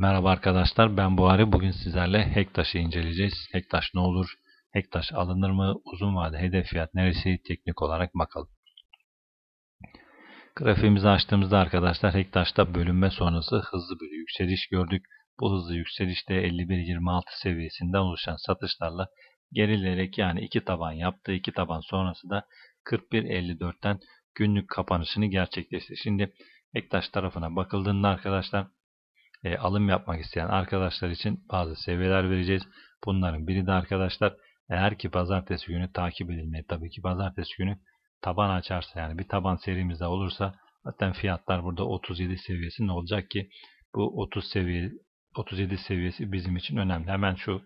Merhaba arkadaşlar ben Buhari. Bugün sizlerle Hektaş'ı inceleyeceğiz. Hektaş ne olur? Hektaş alınır mı? Uzun vade hedef fiyat neresi? Teknik olarak bakalım. Grafiğimizi açtığımızda arkadaşlar Hektaş'ta bölünme sonrası hızlı bir yükseliş gördük. Bu hızlı yükselişte 51.26 seviyesinden oluşan satışlarla gerilerek yani iki taban yaptı. iki taban sonrası da 41.54'ten günlük kapanışını gerçekleşti. Şimdi Hektaş tarafına bakıldığında arkadaşlar e, alım yapmak isteyen arkadaşlar için bazı seviyeler vereceğiz. Bunların biri de arkadaşlar eğer ki pazartesi günü takip edilmeye tabii ki pazartesi günü taban açarsa yani bir taban serimizde olursa zaten fiyatlar burada 37 seviyesinde olacak ki bu 30 seviye 37 seviyesi bizim için önemli. Hemen şu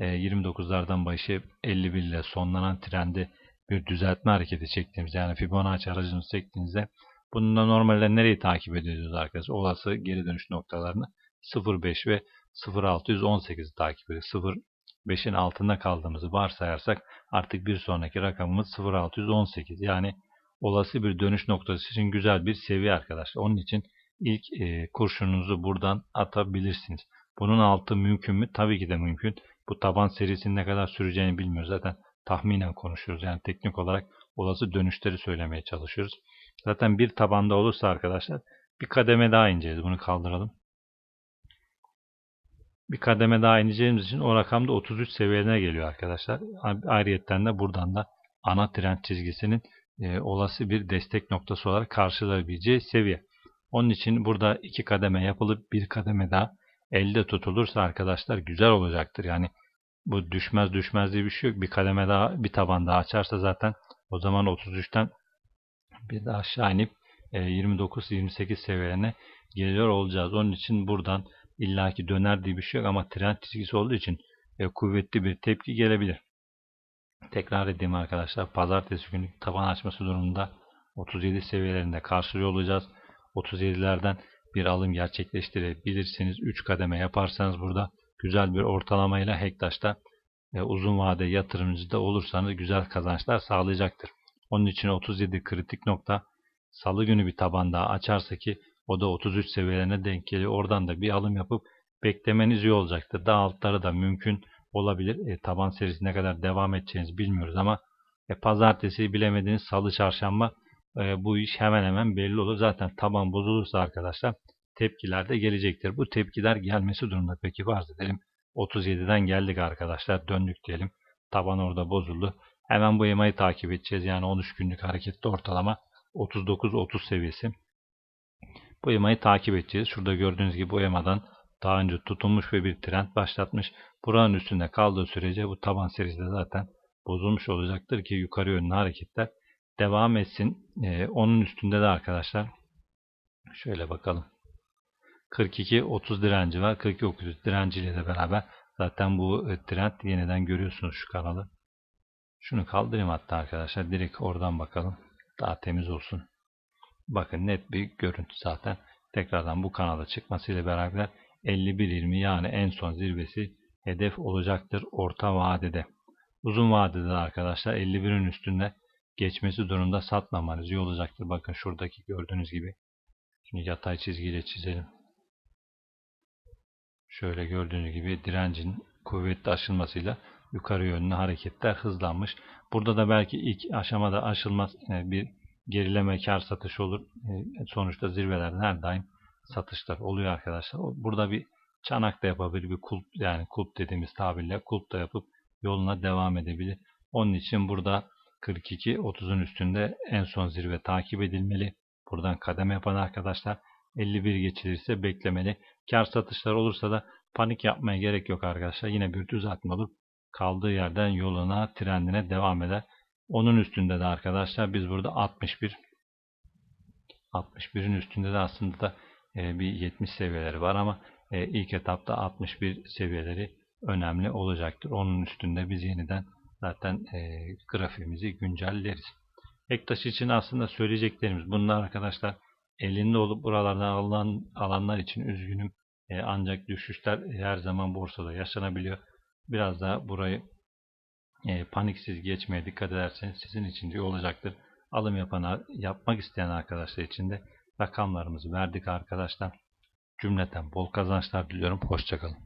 29'lardan e, başı 51 ile sonlanan trendi bir düzeltme hareketi çektiğimiz yani Fibonacci aracını çektiğinizde Bununla normalde nereyi takip ediyoruz arkadaşlar? Olası geri dönüş noktalarını 0.5 ve 0.618'i takip ediyor. 0.5'in altında kaldığımızı varsayarsak artık bir sonraki rakamımız 0.618. Yani olası bir dönüş noktası için güzel bir seviye arkadaşlar. Onun için ilk e, kurşununuzu buradan atabilirsiniz. Bunun altı mümkün mü? Tabii ki de mümkün. Bu taban serisinin ne kadar süreceğini bilmiyoruz. Zaten tahminen konuşuyoruz. Yani teknik olarak olası dönüşleri söylemeye çalışıyoruz. Zaten bir tabanda olursa arkadaşlar bir kademe daha ineceğiz. Bunu kaldıralım. Bir kademe daha ineceğimiz için o rakam da 33 seviyelerine geliyor arkadaşlar. Ayrıyetten de buradan da ana trend çizgisinin e, olası bir destek noktası olarak karşılayabileceği seviye. Onun için burada iki kademe yapılıp bir kademe daha elde tutulursa arkadaşlar güzel olacaktır. Yani bu düşmez düşmez diye bir şey yok. Bir kademe daha bir taban daha açarsa zaten o zaman 33'ten bir de aşağı inip 29-28 e, seviyelerine geliyor olacağız. Onun için buradan illaki döner diye bir şey yok ama trend çizgisi olduğu için e, kuvvetli bir tepki gelebilir. Tekrar edeyim arkadaşlar. Pazartesi günü taban açması durumunda 37 seviyelerinde karşılıyor olacağız. 37'lerden bir alım gerçekleştirebilirsiniz. 3 kademe yaparsanız burada güzel bir ortalamayla Hektaş'ta e, uzun vade yatırımcı da olursanız güzel kazançlar sağlayacaktır. Onun için 37 kritik nokta salı günü bir taban daha açarsa ki o da 33 seviyelerine denk geliyor. Oradan da bir alım yapıp beklemeniz iyi olacaktı. Daha altları da mümkün olabilir. E, taban serisi ne kadar devam edeceğiniz bilmiyoruz ama e, pazartesi bilemediğiniz salı çarşamba e, bu iş hemen hemen belli olur. Zaten taban bozulursa arkadaşlar tepkiler de gelecektir. Bu tepkiler gelmesi durumunda peki farz edelim. 37'den geldik arkadaşlar döndük diyelim. Taban orada bozuldu. Hemen bu EMA'yı takip edeceğiz. Yani 13 günlük harekette ortalama 39-30 seviyesi. Bu EMA'yı takip edeceğiz. Şurada gördüğünüz gibi bu EMA'dan daha önce tutulmuş ve bir trend başlatmış. Buranın üstünde kaldığı sürece bu taban serisi de zaten bozulmuş olacaktır ki yukarı yönlü hareketler devam etsin. Ee, onun üstünde de arkadaşlar şöyle bakalım. 42-30 direnci var. 42-30 direnciyle de beraber zaten bu e, trend yeniden görüyorsunuz şu kanalı. Şunu kaldırayım hatta arkadaşlar. Direkt oradan bakalım. Daha temiz olsun. Bakın net bir görüntü zaten. Tekrardan bu kanala çıkmasıyla beraber 51.20 yani en son zirvesi hedef olacaktır orta vadede. Uzun vadede arkadaşlar 51'in üstünde geçmesi durumda satmamanız iyi olacaktır. Bakın şuradaki gördüğünüz gibi. Şimdi yatay çizgiyle çizelim. Şöyle gördüğünüz gibi direncin kuvvetli aşılmasıyla yukarı yönlü hareketler hızlanmış. Burada da belki ilk aşamada aşılmaz e, bir gerileme kar satışı olur. E, sonuçta zirvelerden her daim satışlar oluyor arkadaşlar. Burada bir çanak da yapabilir. Bir kulp yani kulp dediğimiz tabirle kulp da yapıp yoluna devam edebilir. Onun için burada 42-30'un üstünde en son zirve takip edilmeli. Buradan kademe yapan arkadaşlar 51 geçilirse beklemeli. Kar satışlar olursa da panik yapmaya gerek yok arkadaşlar. Yine bir düzeltme olur kaldığı yerden yoluna, trendine devam eder. Onun üstünde de arkadaşlar biz burada 61 61'in üstünde de aslında da e, bir 70 seviyeleri var ama e, ilk etapta 61 seviyeleri önemli olacaktır. Onun üstünde biz yeniden zaten e, grafiğimizi güncelleriz. Ektaş için aslında söyleyeceklerimiz bunlar arkadaşlar elinde olup buralardan alınan alanlar için üzgünüm. Ancak düşüşler her zaman borsada yaşanabiliyor. Biraz daha burayı e, paniksiz geçmeye dikkat ederseniz sizin için de iyi olacaktır. Alım yapan, yapmak isteyen arkadaşlar için de rakamlarımızı verdik arkadaşlar. Cümleten bol kazançlar diliyorum. Hoşçakalın.